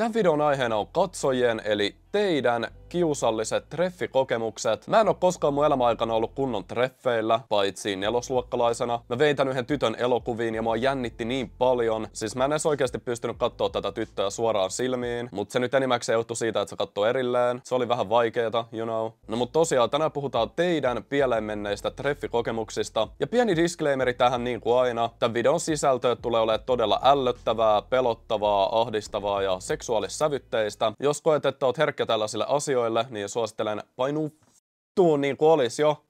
Tämän videon aiheena on katsojien eli teidän kiusalliset treffikokemukset. Mä en oo koskaan mun aikana ollut kunnon treffeillä, paitsi nelosluokkalaisena. Mä tän yhden tytön elokuviin ja mua jännitti niin paljon. Siis mä en edes oikeasti pystynyt katsoa tätä tyttöä suoraan silmiin, mutta se nyt enimmäkseen johtui siitä, että se katsoo erilleen. Se oli vähän vaikeeta, you know. No mut tosiaan tänään puhutaan teidän pieleen menneistä treffikokemuksista. Ja pieni disclaimeri tähän niin kuin aina. Tämän videon sisältö tulee olemaan todella ällöttävää, pelottavaa, ahdistavaa ja seksuaalissävytteistä. Jos koet, että oot herkkä tällaisille asioille, kuulijoille, niin suosittelen painuu tuun niin kuin olisi jo.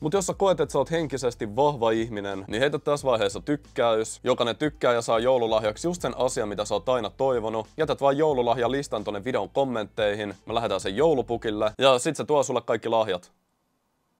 Mutta jos sä koet, että sä oot henkisesti vahva ihminen, niin heitä tässä vaiheessa tykkäys. Jokainen tykkää ja saa joululahjaksi just sen asian, mitä sä oot aina toivonut. Jätät vaan joululahjalistan tonne videon kommentteihin. Me lähetän sen joulupukille ja sit se tuo sulle kaikki lahjat.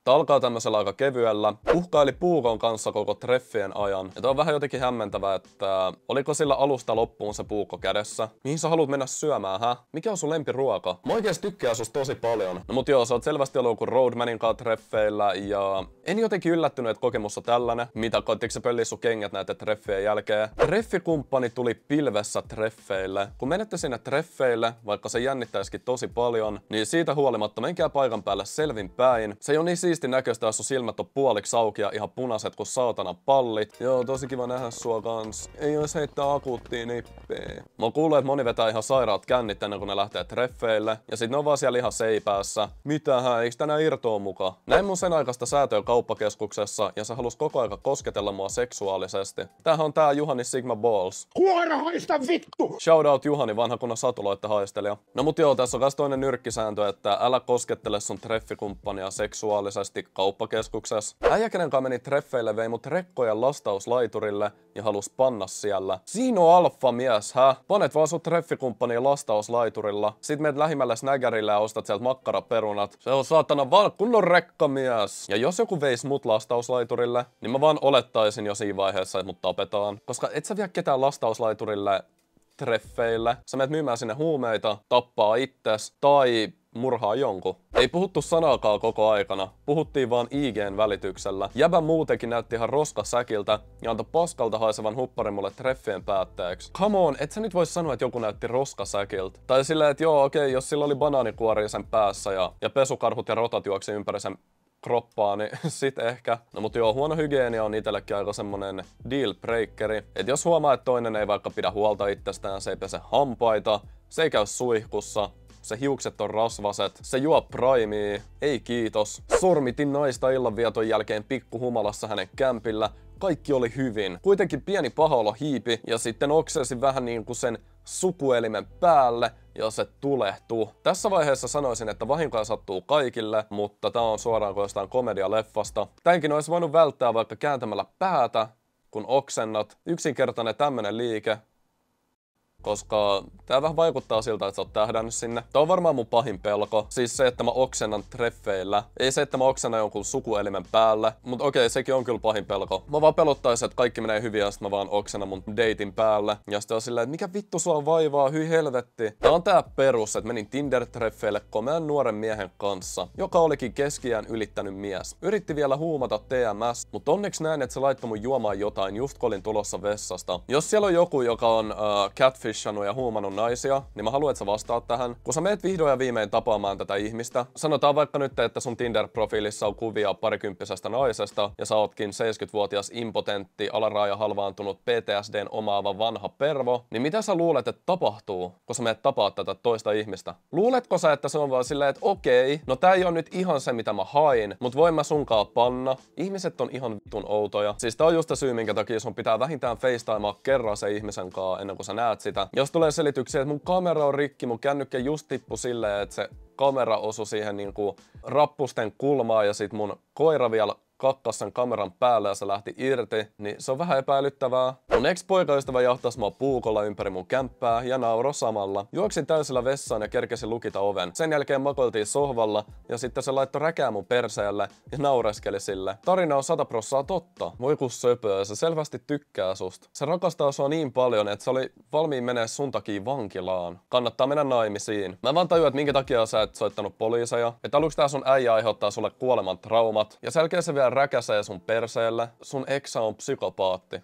Tämä alkaa tämmöisellä aika kevyellä. Uhkaili puukon kanssa koko treffien ajan. Ja tämä on vähän jotenkin hämmentävää, että oliko sillä alusta loppuun se puukko kädessä? Mihin sä haluat mennä syömään, hä? Mikä on sun lempiruoka? Mä oikeesti tykkään susta tosi paljon. No mut joo, sä oot selvästi ollut joku Roadmanin kanssa treffeillä ja en jotenkin yllättynyt, että kokemus on tällainen. Mitä, koittiko se pöllissu kengät näitä treffien jälkeen? Treffikumppani tuli pilvessä treffeille. Kun menette sinne treffeille, vaikka se jännittäisikin tosi paljon, niin siitä huolimatta menkää paikan päälle selvin päin. Se ei ole niin siis siisti näköistä, jos sun silmät on puoliksi auki ja ihan punaiset kuin saatana palli. Joo, tosi kiva nähdä sua kans. Ei ois heittää akuuttiin nippeen. Mä oon kuullut, että moni vetää ihan sairaat kännit ennen kuin ne lähtee treffeille. Ja sit ne on vaan siellä ihan seipäässä. Mitähän, eikö tänään irtoa muka? Näin mun sen aikaista säätöä kauppakeskuksessa ja se halus koko aika kosketella mua seksuaalisesti. Tämähän on tää Juhani Sigma Balls. Kuora haista vittu! Shoutout Juhani, vanha kunnan satuloitte haistelija. No mut joo, tässä on kans toinen nyrkkisääntö, että älä koskettele sun treffikumppania seksuaalisesti ilmeisesti kauppakeskuksessa. Äijä, kenen meni treffeille, vei mut rekkojen lastauslaiturille ja halus panna siellä. Siinä on alfa mies, hä? Panet vaan sun treffikumppani lastauslaiturilla, Sitten meet lähimmälle snägärille ja ostat sieltä makkaraperunat. Se on saatana vaan kunnon rekkamies. Ja jos joku veis mut lastauslaiturille, niin mä vaan olettaisin jo siinä vaiheessa, että mut tapetaan. Koska et sä vie ketään lastauslaiturille treffeille. Sä menet myymään sinne huumeita, tappaa itses tai murhaa jonkun. Ei puhuttu sanaakaan koko aikana, puhuttiin vaan IGn välityksellä. Jäbä muutenkin näytti ihan roskasäkiltä ja antoi paskalta haisevan hupparin mulle treffien päätteeksi. Come on, et sä nyt voi sanoa, että joku näytti roskasäkiltä. Tai silleen, että joo, okei, okay, jos sillä oli banaanikuori sen päässä ja, ja pesukarhut ja rotat juoksi ympäri sen kroppaa, niin sit ehkä. No mutta joo, huono hygienia on itsellekin aika semmonen deal breakeri. Et jos huomaa, että toinen ei vaikka pidä huolta itsestään, se ei pese hampaita, se ei käy suihkussa, se hiukset on rasvaset, se juo primii, ei kiitos. Sormitin naista illanvieton jälkeen pikkuhumalassa hänen kämpillä, kaikki oli hyvin. Kuitenkin pieni pahaolo hiipi ja sitten oksesi vähän niin kuin sen sukuelimen päälle ja se tulehtuu. Tässä vaiheessa sanoisin, että vahinkoja sattuu kaikille, mutta tää on suoraan kuin jostain komedialeffasta. Tänkin olisi voinut välttää vaikka kääntämällä päätä, kun oksennat. Yksinkertainen tämmönen liike koska tää vähän vaikuttaa siltä, että sä oot tähdännyt sinne. Tää on varmaan mun pahin pelko. Siis se, että mä oksennan treffeillä. Ei se, että mä oksennan jonkun sukuelimen päälle. Mut okei, sekin on kyllä pahin pelko. Mä vaan pelottaisin, että kaikki menee hyvin ja sit mä vaan oksennan mun datein päälle. Ja sitten on silleen, että mikä vittu sua vaivaa, hyi helvetti. Tää on tää perus, että menin Tinder-treffeille komean nuoren miehen kanssa, joka olikin keskiään ylittänyt mies. Yritti vielä huumata TMS, mutta onneksi näin, että se laittoi mun juomaan jotain just kun olin tulossa vessasta. Jos siellä on joku, joka on uh, catfish fetishannut ja huumannut naisia, niin mä haluan, että sä vastaat tähän. Kun sä meet vihdoin ja viimein tapaamaan tätä ihmistä, sanotaan vaikka nyt, että sun Tinder-profiilissa on kuvia parikymppisestä naisesta ja sä ootkin 70-vuotias impotentti, alaraaja halvaantunut PTSDn omaava vanha pervo, niin mitä sä luulet, että tapahtuu, kun sä meet tapaa tätä toista ihmistä? Luuletko sä, että se on vaan silleen, että okei, no tää ei ole nyt ihan se, mitä mä hain, mut voin mä sunkaa panna. Ihmiset on ihan vitun outoja. Siis tää on just se syy, minkä takia sun pitää vähintään FaceTimea kerran se ihmisen kanssa ennen kuin sä näet sit sitä. Jos tulee selityksiä, että mun kamera on rikki, mun kännykkä just tippu silleen, että se kamera osui siihen niin kuin rappusten kulmaan ja sit mun koira vielä kakkas sen kameran päälle ja se lähti irti, niin se on vähän epäilyttävää. Mun ex-poikaystävä jahtas mua puukolla ympäri mun kämppää ja nauro samalla. Juoksin täysillä vessaan ja kerkesin lukita oven. Sen jälkeen makoiltiin sohvalla ja sitten se laittoi räkää mun perseelle ja naureskeli sille. Tarina on 100 prossaa totta. Voi kun söpöä, se selvästi tykkää susta. Se rakastaa sua niin paljon, että se oli valmiin menee sun takia vankilaan. Kannattaa mennä naimisiin. Mä vaan tajuin, että minkä takia sä et soittanut poliiseja. Että aluksi tää sun äijä aiheuttaa sulle kuoleman traumat. Ja selkeä se vielä mitään räkäsee sun perseellä, sun eksa on psykopaatti.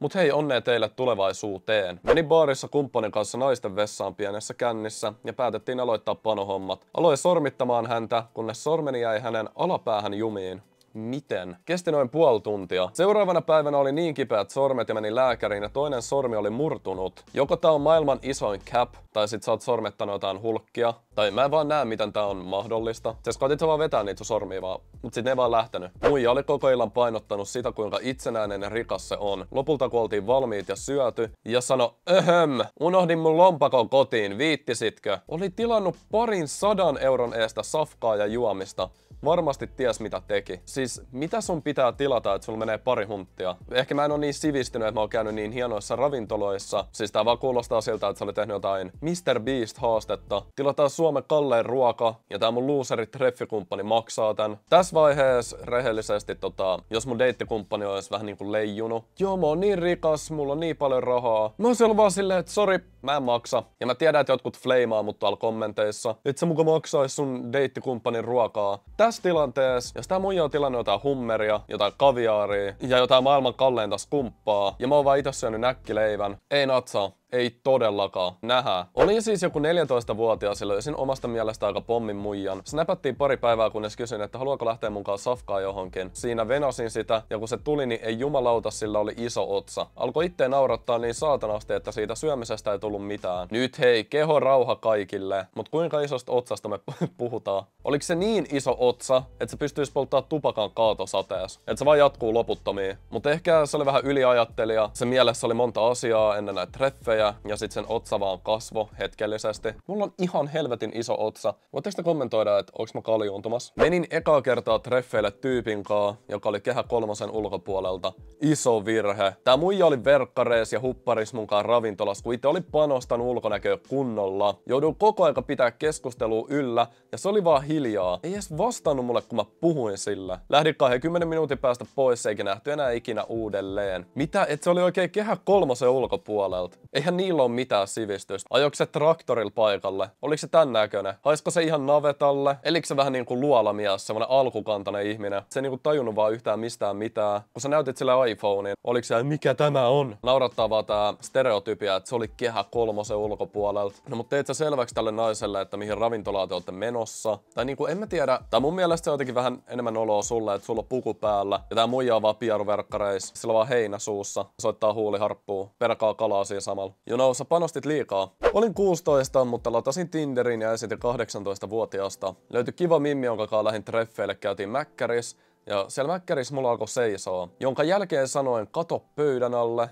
Mut hei onnea teille tulevaisuuteen. Meni baarissa kumppanin kanssa naisten vessaan pienessä kännissä ja päätettiin aloittaa panohommat. Aloin sormittamaan häntä, kunnes sormeni jäi hänen alapäähän jumiin. Miten? Kesti noin puoli tuntia. Seuraavana päivänä oli niin kipeät sormet ja meni lääkäriin ja toinen sormi oli murtunut. Joko tää on maailman isoin cap, tai sit sä oot sormettanut jotain hulkkia, tai mä en vaan näe, miten tää on mahdollista. Siis koitit vaan vetää niitä sormia vaan, mut sit ne ei vaan lähtenyt. Muija oli koko illan painottanut sitä, kuinka itsenäinen ja rikas se on. Lopulta kun oltiin valmiit ja syöty, ja sano, öhöm, unohdin mun lompakon kotiin, viittisitkö? Oli tilannut parin sadan euron eestä safkaa ja juomista. Varmasti ties mitä teki. Siis mitä sun pitää tilata, että sulla menee pari hunttia? Ehkä mä en ole niin sivistynyt, että mä oon käynyt niin hienoissa ravintoloissa. Siis tää vaan kuulostaa siltä, että sä olet tehnyt jotain Mr. Beast haastetta. Tilataan Suomen kallein ruoka ja tämä mun loserit treffikumppani maksaa tän. Tässä vaiheessa rehellisesti tota, jos mun deittikumppani olisi vähän niinku leijunut. Joo mä oon niin rikas, mulla on niin paljon rahaa. Mä oon siellä vaan silleen, että sori, mä en maksa. Ja mä tiedän, että jotkut fleimaa mut tuolla kommenteissa, et sä muka maksais sun deittikumppanin ruokaa. Tässä tilanteessa, jos tää muija on tilannut jotain hummeria, jotain kaviaaria ja jotain maailman kalleinta skumppaa, ja mä oon vaan itse syönyt näkkileivän, ei natsaa. Ei todellakaan. Nähä. Olin siis joku 14-vuotias ja löysin omasta mielestä aika pommin muijan. Snapattiin pari päivää, kunnes kysyin, että haluaako lähteä mukaan safkaa johonkin. Siinä venasin sitä, ja kun se tuli, niin ei jumalauta, sillä oli iso otsa. Alkoi itse naurattaa niin saatanasti, että siitä syömisestä ei tullut mitään. Nyt hei, keho rauha kaikille. Mut kuinka isosta otsasta me puhutaan? Oliko se niin iso otsa, että se pystyisi polttaa tupakan kaatosateessa? Että se vaan jatkuu loputtomiin. Mut ehkä se oli vähän yliajattelija. Se mielessä oli monta asiaa ennen näitä treffejä ja, ja sitten sen otsa vaan kasvo hetkellisesti. Mulla on ihan helvetin iso otsa. Voitteko te kommentoida, että onko mä kaljuuntumas? Menin ekaa kertaa treffeille tyypin kaa, joka oli kehä kolmosen ulkopuolelta. Iso virhe. Tää muija oli verkkarees ja hupparis mukaan ravintolas, kun itse oli panostanut ulkonäköä kunnolla. Joudun koko aika pitää keskustelua yllä, ja se oli vaan hiljaa. Ei edes vastannut mulle, kun mä puhuin sillä. Lähdin 20 minuutin päästä pois, eikä nähty enää ikinä uudelleen. Mitä, et se oli oikein kehä kolmosen ulkopuolelta? Eihän eihän niillä ole mitään sivistystä. Ajoiko se traktorilla paikalle? Oliko se tän näköinen? Haisko se ihan navetalle? Eliks se vähän niinku luolamies, semmonen alkukantainen ihminen? Se ei niinku tajunnut vaan yhtään mistään mitään. Kun sä näytit sille iPhonein, oliko se mikä tämä on? Naurattaa vaan tää stereotypia, että se oli kehä kolmosen ulkopuolelta. No mutta teit sä selväksi tälle naiselle, että mihin ravintolaan te olette menossa? Tai niinku en mä tiedä, tai mun mielestä se on jotenkin vähän enemmän oloa sulle, että sulla on puku päällä. Ja tää muija on vaan pieruverkkareis. sillä on vaan heinä suussa. Soittaa huuliharppuu, perkaa kalaa siinä samalla. You panostit liikaa. Olin 16, mutta latasin Tinderin ja esitin 18-vuotiaasta. Löytyi kiva mimmi, jonka kanssa lähdin treffeille, käytiin Mäkkäris. Ja siellä Mäkkäris mulla alkoi seisoa, jonka jälkeen sanoin kato pöydän alle.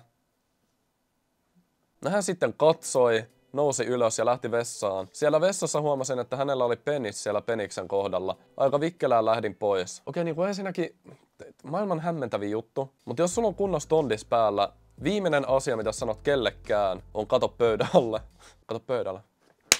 No hän sitten katsoi, nousi ylös ja lähti vessaan. Siellä vessassa huomasin, että hänellä oli penis siellä peniksen kohdalla. Aika vikkelään lähdin pois. Okei, niin kuin ensinnäkin maailman hämmentävi juttu. Mutta jos sulla on kunnos tondis päällä, Viimeinen asia, mitä sanot kellekään, on kato pöydälle. Kato pöydälle.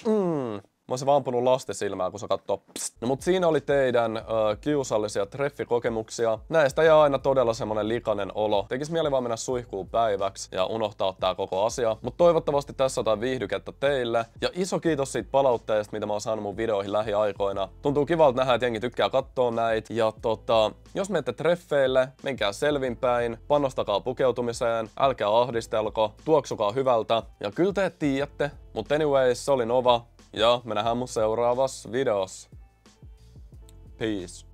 Mm mä olisin vampunut lasten silmää, kun se katsoo pst. No mut siinä oli teidän ö, kiusallisia treffikokemuksia. Näistä jää aina todella semmonen likainen olo. Tekis mieli vaan mennä suihkuun päiväksi ja unohtaa tää koko asia. Mut toivottavasti tässä jotain viihdykettä teille. Ja iso kiitos siitä palautteesta, mitä mä oon saanut mun videoihin lähiaikoina. Tuntuu kivalta nähdä, että jengi tykkää katsoa näitä. Ja tota, jos menette treffeille, menkää selvinpäin, panostakaa pukeutumiseen, älkää ahdistelko, tuoksukaa hyvältä. Ja kyllä te tiedätte, mutta anyways, se oli Nova. Joo, me nähdään mun seuraavassa videossa. Peace.